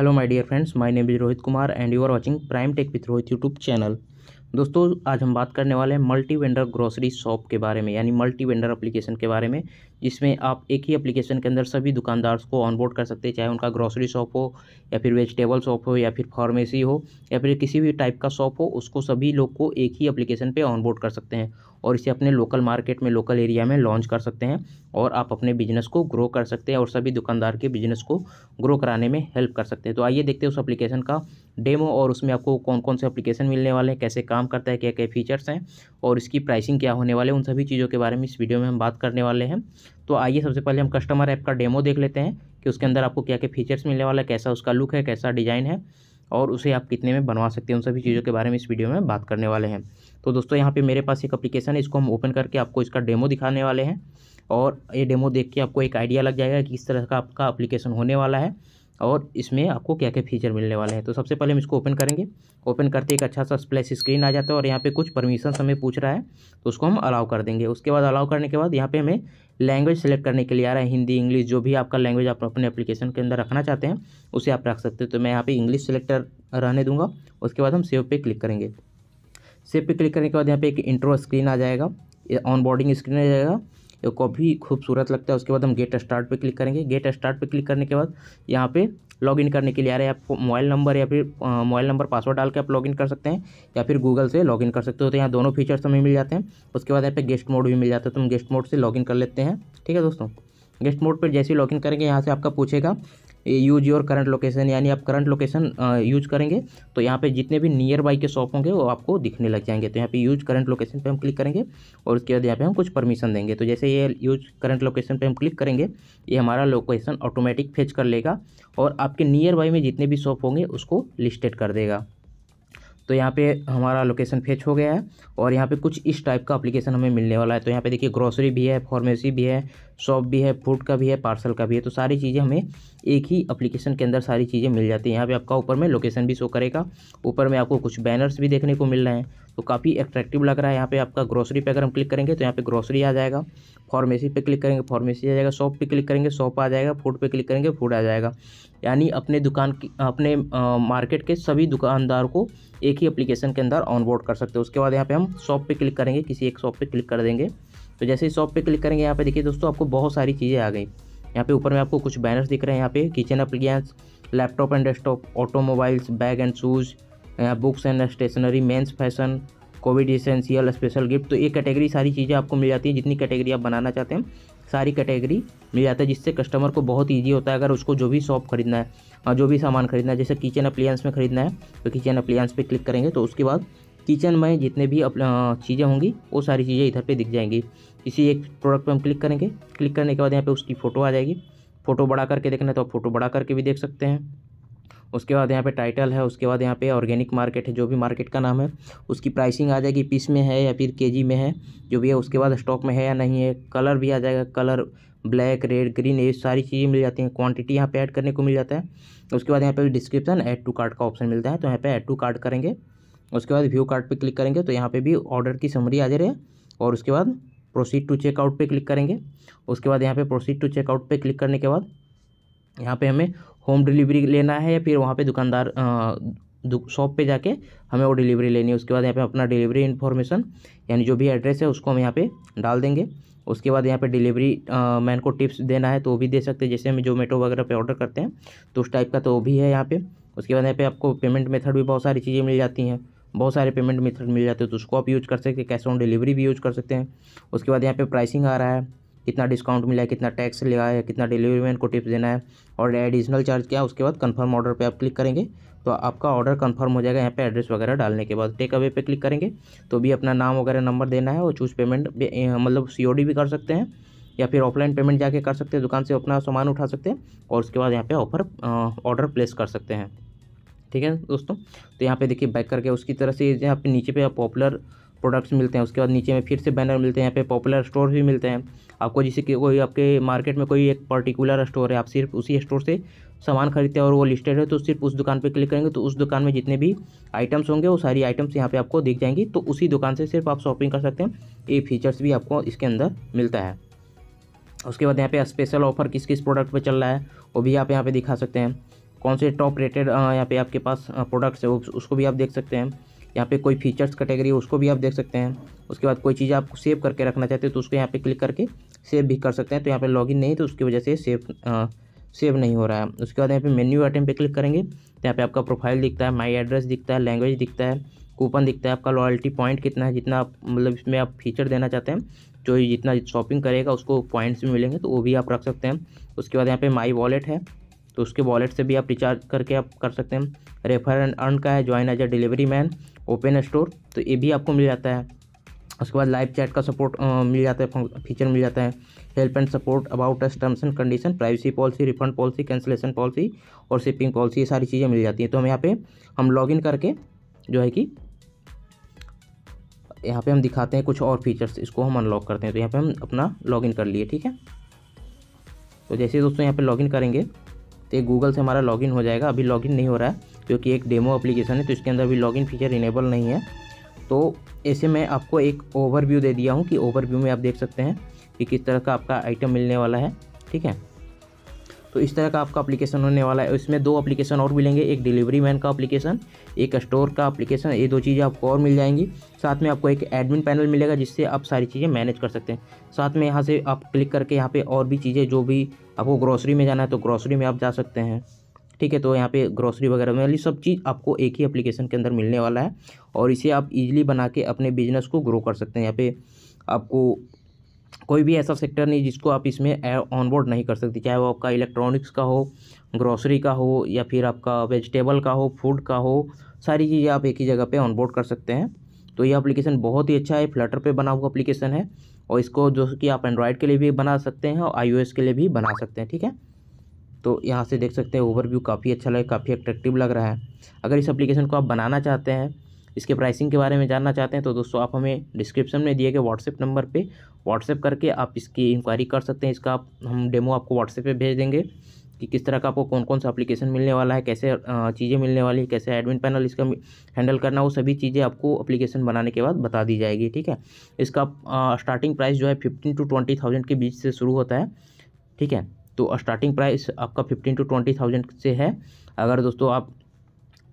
hello my dear friends my name is Rohit Kumar and you are watching Prime Tech with Rohit YouTube channel दोस्तों आज हम बात करने वाले हैं मल्टी वेंडर ग्रोसरी शॉप के बारे में यानी मल्टी वेंडर अप्लीकेशन के बारे में जिसमें आप एक ही एप्लीकेशन के अंदर सभी दुकानदार्स को ऑनबोर्ड कर सकते हैं चाहे उनका ग्रॉसरी शॉप हो या फिर वेजिटेबल शॉप हो या फिर फार्मेसी हो या फिर किसी भी टाइप का शॉप हो उसको सभी लोग को एक ही एप्लीकेशन पे ऑनबोर्ड कर सकते हैं और इसे अपने लोकल मार्केट में लोकल एरिया में लॉन्च कर सकते हैं और आप अपने बिजनेस को ग्रो कर सकते हैं और सभी दुकानदार के बिजनेस को ग्रो कराने में हेल्प कर सकते हैं तो आइए देखते हैं उस अप्लीकेशन का डेमो और उसमें आपको कौन कौन से अप्लीकेशन मिलने वाले हैं कैसे काम करता है क्या क्या फीचर्स हैं और इसकी प्राइसिंग क्या होने वाले उन सभी चीज़ों के बारे में इस वीडियो में हम बात करने वाले हैं तो आइए सबसे पहले हम कस्टमर ऐप का डेमो देख लेते हैं कि उसके अंदर आपको क्या क्या फीचर्स मिलने वाला है कैसा उसका लुक है कैसा डिज़ाइन है और उसे आप कितने में बनवा सकते हैं उन सभी चीज़ों के बारे में इस वीडियो में बात करने वाले हैं तो दोस्तों यहाँ पे मेरे पास एक एप्लीकेशन है इसको हम ओपन करके आपको इसका डेमो दिखाने वाले हैं और ये डेमो देख के आपको एक आइडिया लग जाएगा कि किस तरह का आपका एप्लीकेशन होने वाला है और इसमें आपको क्या क्या फीचर मिलने वाले हैं तो सबसे पहले हम इसको ओपन करेंगे ओपन करते एक अच्छा सा स्प्लेस स्क्रीन आ जाता है और यहाँ पे कुछ परमिशन हमें पूछ रहा है तो उसको हम अलाउ कर देंगे उसके बाद अलाउ करने के बाद यहाँ पे हमें लैंग्वेज सेलेक्ट करने के लिए आ रहा है हिंदी इंग्लिश जो भी आपका लैंग्वेज आप अपने एप्लीकेशन के अंदर रखना चाहते हैं उसे आप रख सकते हैं तो मैं यहाँ पर इंग्लिश सेलेक्टर रहने दूँगा उसके बाद हम सेव पर क्लिक करेंगे सेव पर क्लिक करने के बाद यहाँ पर एक इंट्रो स्क्रीन आ जाएगा ऑन बोर्डिंग स्क्रीन आ जाएगा ये काफ़ी खूबसूरत लगता है उसके बाद हम गेट स्टार्ट पे क्लिक करेंगे गेट स्टार्ट पे क्लिक करने के बाद यहाँ पे लॉगिन करने के लिए आ रहा है आपको मोबाइल नंबर या फिर मोबाइल नंबर पासवर्ड डाल के आप लॉगिन कर सकते हैं या फिर गूगल से लॉगिन कर सकते हो तो यहाँ दोनों फीचर्स हमें मिल जाते हैं उसके बाद यहाँ पे गेस्ट मोड भी मिल जाता है तो हम गेस्ट मोड से लॉगिन कर लेते हैं ठीक है दोस्तों गेस्ट मोड पर जैसे ही लॉगिन करेंगे यहाँ से आपका पूछेगा यूज योर करंट लोकेशन यानी आप करंट लोकेशन यूज करेंगे तो यहाँ पे जितने भी नियर बाई के शॉप होंगे वो आपको दिखने लग जाएंगे तो यहाँ पे यूज करंट लोकेशन पे हम क्लिक करेंगे और उसके बाद यहाँ पे हम कुछ परमिशन देंगे तो जैसे ये यूज करंट लोकेशन पे हम क्लिक करेंगे ये हमारा लोकेशन ऑटोमेटिक फेच कर लेगा और आपके नियर बाई में जितने भी शॉप होंगे उसको लिस्टेड कर देगा तो यहाँ पे हमारा लोकेशन फेच हो गया है और यहाँ पे कुछ इस टाइप का एप्लीकेशन हमें मिलने वाला है तो यहाँ पे देखिए ग्रोसरी भी है फार्मेसी भी है शॉप भी है फूड का भी है पार्सल का भी है तो सारी चीज़ें हमें एक ही अप्लीकेशन के अंदर सारी चीज़ें मिल जाती हैं यहाँ पे आपका ऊपर में लोकेशन भी शो करेगा ऊपर में आपको कुछ बैनर्स भी देखने को मिल रहे हैं तो काफ़ी अट्रैक्टिव लग रहा है यहाँ पे आपका ग्रोसरी पे अगर हम क्लिक करेंगे तो यहाँ पे ग्रोसरी आ जाएगा फार्मेसी पे क्लिक करेंगे फार्मेसी आ जाएगा शॉप पे क्लिक करेंगे शॉप आ जाएगा फूड पे क्लिक करेंगे फूड आ जाएगा यानी अपने दुकान की अपने मार्केट के सभी दुकानदार को एक ही अप्लीकेशन के अंदर ऑनबोर्ड कर सकते हैं उसके बाद यहाँ पर हम शॉप पर क्लिक करेंगे किसी एक शॉप पर क्लिक कर देंगे तो जैसे ही शॉप पे क्लिक करेंगे यहाँ पे देखिए दोस्तों आपको बहुत सारी चीज़ें आ गई यहाँ पे ऊपर में आपको कुछ बैनर्स दिख रहे हैं यहाँ पे kitchen appliances laptop and desktop automobiles bag and shoes यहाँ books and stationery men's fashion covid essential special gift तो ये कैटेगरी सारी चीज़ें आपको मिल जाती हैं जितनी कैटेगरी आप बनाना चाहते हैं सारी कैटेगरी मिल जाती है जिससे कस्टमर को बहुत ईजी होता है अगर उसको जो भी शॉप खरीदना है और हाँ, जो भी सामान खरीदना है जैसे किचन अप्लियंस में खरीदना है तो किचन अप्लियंस पर क्लिक करेंगे तो उसके बाद किचन में जितने भी चीज़ें होंगी वो सारी चीज़ें इधर पे दिख जाएंगी किसी एक प्रोडक्ट पे हम क्लिक करेंगे क्लिक करने के बाद यहाँ पे उसकी फ़ोटो आ जाएगी फ़ोटो बड़ा करके देखना तो आप फ़ोटो बड़ा करके भी देख सकते हैं उसके बाद यहाँ पे टाइटल है उसके बाद यहाँ पे ऑर्गेनिक मार्केट है जो भी मार्केट का नाम है उसकी प्राइसिंग आ जाएगी पीस में है या फिर केजी में है जो भी है उसके बाद स्टॉक में है या नहीं है कलर भी आ जाएगा कलर ब्लैक रेड ग्रीन ये सारी चीज़ें मिल जाती हैं क्वांटिटी यहाँ पे ऐड करने को मिल जाता है उसके बाद यहाँ पर डिस्क्रिप्शन एड टू कार्ड का ऑप्शन मिलता है तो यहाँ पर एड टू कार्ड करेंगे उसके बाद व्यू कार्ड पे क्लिक करेंगे तो यहाँ पे भी ऑर्डर की समरी आ जा रही है और उसके बाद प्रोसीड टू चेकआउट पे क्लिक करेंगे उसके बाद यहाँ पे प्रोसीड टू चेकआउट पे क्लिक करने के बाद यहाँ पे हमें होम डिलीवरी लेना है या फिर वहाँ पे दुकानदार शॉप पे जाके हमें वो डिलीवरी लेनी है उसके बाद यहाँ पे अपना डिलीवरी इन्फॉर्मेशन यानी जो भी एड्रेस है उसको हम यहाँ पे डाल देंगे उसके बाद यहाँ पे डिलीवरी मैन को टिप्स देना है तो वो भी दे सकते हैं जैसे हम जोमेटो वगैरह पे ऑर्डर करते हैं तो उस टाइप का तो वो भी है यहाँ पे उसके बाद यहाँ पे आपको पेमेंट मेथड भी बहुत सारी चीज़ें मिल जाती हैं बहुत सारे पेमेंट मेथड मिल जाते हैं तो उसको आप यूज़ कर सकते हैं कैश ऑन डिलीवरी भी यूज़ कर सकते हैं उसके बाद यहाँ पे प्राइसिंग आ रहा है कितना डिस्काउंट मिला है कितना टैक्स लिया है कितना डिलीवरी मैन को टिप्स देना है और एडिशनल चार्ज क्या है उसके बाद कन्फर्म ऑर्डर पर आप क्लिक करेंगे तो आपका ऑर्डर कन्फर्म हो जाएगा यहाँ पे एड्रेस वगैरह डालने के बाद टेक अवे पे क्लिक करेंगे तो भी अपना नाम वगैरह नंबर देना है और चूज़ पेमेंट मतलब सी भी कर सकते हैं या फिर ऑफलाइन पेमेंट जाके कर सकते हैं दुकान से अपना सामान उठा सकते हैं और उसके बाद यहाँ पर ऑफर ऑर्डर प्लेस कर सकते हैं ठीक है दोस्तों तो यहाँ पे देखिए बैक करके उसकी तरह से यहाँ पे नीचे पे पॉपुलर प्रोडक्ट्स मिलते हैं उसके बाद नीचे में फिर से बैनर मिलते हैं यहाँ पे पॉपुलर स्टोर भी मिलते हैं आपको जैसे कि कोई आपके मार्केट में कोई एक पर्टिकुलर स्टोर है आप सिर्फ उसी स्टोर से सामान खरीदते हैं और वो लिस्टेड है तो सिर्फ उस दुकान पे क्लिक करेंगे तो उस दुकान में जितने भी आइटम्स होंगे वो सारी आइटम्स यहाँ पे आपको दिख जाएंगी तो उसी दुकान से सिर्फ आप शॉपिंग कर सकते हैं ये फीचर्स भी आपको इसके अंदर मिलता है उसके बाद यहाँ पे स्पेशल ऑफर किस किस प्रोडक्ट पर चल रहा है वो भी आप यहाँ पर दिखा सकते हैं कौन से टॉप रेटेड यहाँ पे आपके पास प्रोडक्ट्स है उसको भी आप देख सकते हैं यहाँ पे कोई फीचर्स कैटेगरी है उसको भी आप देख सकते हैं उसके बाद कोई चीज़ आप सेव करके रखना चाहते हैं तो उसको यहाँ पे क्लिक करके सेव भी कर सकते हैं तो यहाँ पे लॉगिन नहीं तो उसकी वजह से सेव सेव नहीं हो रहा है उसके बाद यहाँ पे मेन्यू आइटम पे क्लिक करेंगे तो यहाँ पे आपका प्रोफाइल दिखता है माई एड्रेस दिखता है लैंग्वेज दिखता है कूपन दिखता है आपका लॉयल्टी पॉइंट कितना है जितना आप मतलब इसमें आप फीचर देना चाहते हैं जो जितना शॉपिंग करेगा उसको पॉइंट्स भी मिलेंगे तो वो भी आप रख सकते हैं उसके बाद यहाँ पर माई वॉलेट है तो उसके वॉलेट से भी आप रिचार्ज करके आप कर सकते हैं रेफर एंड अर्न का है join as a delivery man open store तो ये भी आपको मिल जाता है उसके बाद लाइव चैट का सपोर्ट मिल जाता है फीचर मिल जाता है help and support about us terms and condition privacy policy refund policy cancellation policy और शिपिंग पॉलिसी ये सारी चीज़ें मिल जाती हैं तो हम यहाँ पे हम लॉगिन करके जो है कि यहाँ पे हम दिखाते हैं कुछ और फीचर्स इसको हम अनलॉक करते हैं तो यहाँ पे हम अपना लॉगिन कर लिए ठीक है तो जैसे दोस्तों यहाँ पे लॉगिन करेंगे तो ये गूगल से हमारा लॉगिन हो जाएगा अभी लॉगिन नहीं हो रहा है क्योंकि एक डेमो अप्लीकेशन है तो इसके अंदर अभी लॉगिन फीचर इनेबल नहीं है तो ऐसे मैं आपको एक ओवरव्यू दे दिया हूँ कि ओवरव्यू में आप देख सकते हैं कि किस तरह का आपका आइटम मिलने वाला है ठीक है तो इस तरह का आपका अप्लीकेशन होने वाला है इसमें दो अप्लीकेशन और मिलेंगे एक डिलीवरी मैन का अप्लीकेशन एक स्टोर का अप्लीकेशन ये दो चीज़ें आपको और मिल जाएंगी साथ में आपको एक एडमिन पैनल मिलेगा जिससे आप सारी चीज़ें मैनेज कर सकते हैं साथ में यहाँ से आप क्लिक करके यहाँ पर और भी चीज़ें जो भी आपको ग्रॉसरी में जाना है तो ग्रॉसरी में आप जा सकते हैं ठीक है तो यहाँ पे ग्रोसरी वगैरह में सब चीज़ आपको एक ही एप्लीकेशन के अंदर मिलने वाला है और इसे आप इजीली बना के अपने बिजनेस को ग्रो कर सकते हैं यहाँ पे आपको कोई भी ऐसा सेक्टर नहीं जिसको आप इसमें ऑनबोर्ड नहीं कर सकते चाहे वो आपका इलेक्ट्रॉनिक्स का हो ग्रॉसरी का हो या फिर आपका वेजिटेबल का हो फूड का हो सारी चीज़ें आप एक ही जगह पे ऑनबोर्ड कर सकते हैं तो ये एप्लीकेशन बहुत ही अच्छा है फ्लटर पे बना हुआ एप्लीकेशन है और इसको जो कि आप एंड्रॉयड के लिए भी बना सकते हैं और आई के लिए भी बना सकते हैं ठीक है तो यहाँ से देख सकते हैं ओवरव्यू काफ़ी अच्छा लगे काफ़ी अट्रेक्टिव लग रहा है अगर इस एप्लीकेशन को आप बनाना चाहते हैं इसके प्राइसिंग के बारे में जानना चाहते हैं तो दोस्तों आप हमें डिस्क्रिप्शन में दिए गए व्हाट्सएप नंबर पर व्हाट्सएप करके आप इसकी इंक्वायरी कर सकते हैं इसका हम डेमो आपको व्हाट्सएप पर भेज देंगे कि किस तरह का आपको कौन कौन सा एप्लीकेशन मिलने वाला है कैसे चीज़ें मिलने वाली है कैसे एडमिन पैनल इसका हैंडल करना वो सभी चीज़ें आपको एप्लीकेशन बनाने के बाद बता दी जाएगी ठीक है इसका स्टार्टिंग प्राइस जो है फिफ्टीन टू ट्वेंटी थाउजेंड के बीच से शुरू होता है ठीक है तो स्टार्टिंग प्राइस आपका फिफ्टीन टू ट्वेंटी थाउजेंड से है अगर दोस्तों आप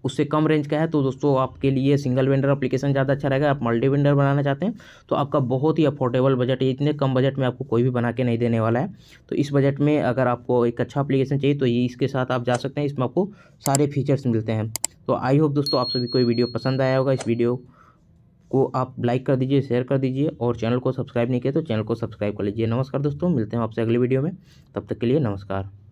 उससे कम रेंज का है तो दोस्तों आपके लिए सिंगल वेंडर एप्लीकेशन ज़्यादा अच्छा रहेगा आप मल्टी वेंडर बनाना चाहते हैं तो आपका बहुत ही अफोर्डेबल बजट है इतने कम बजट में आपको कोई भी बना के नहीं देने वाला है तो इस बजट में अगर आपको एक अच्छा एप्लीकेशन चाहिए तो ये इसके साथ आप जा सकते हैं इसमें आपको सारे फीचर्स मिलते हैं तो आई होप दोस्तों आप सभी कोई वीडियो पसंद आया होगा इस वीडियो को आप लाइक कर दीजिए शेयर कर दीजिए और चैनल को सब्सक्राइब नहीं किया तो चैनल को सब्सक्राइब कर लीजिए नमस्कार दोस्तों मिलते हैं आपसे अगले वीडियो में तब तक के लिए नमस्कार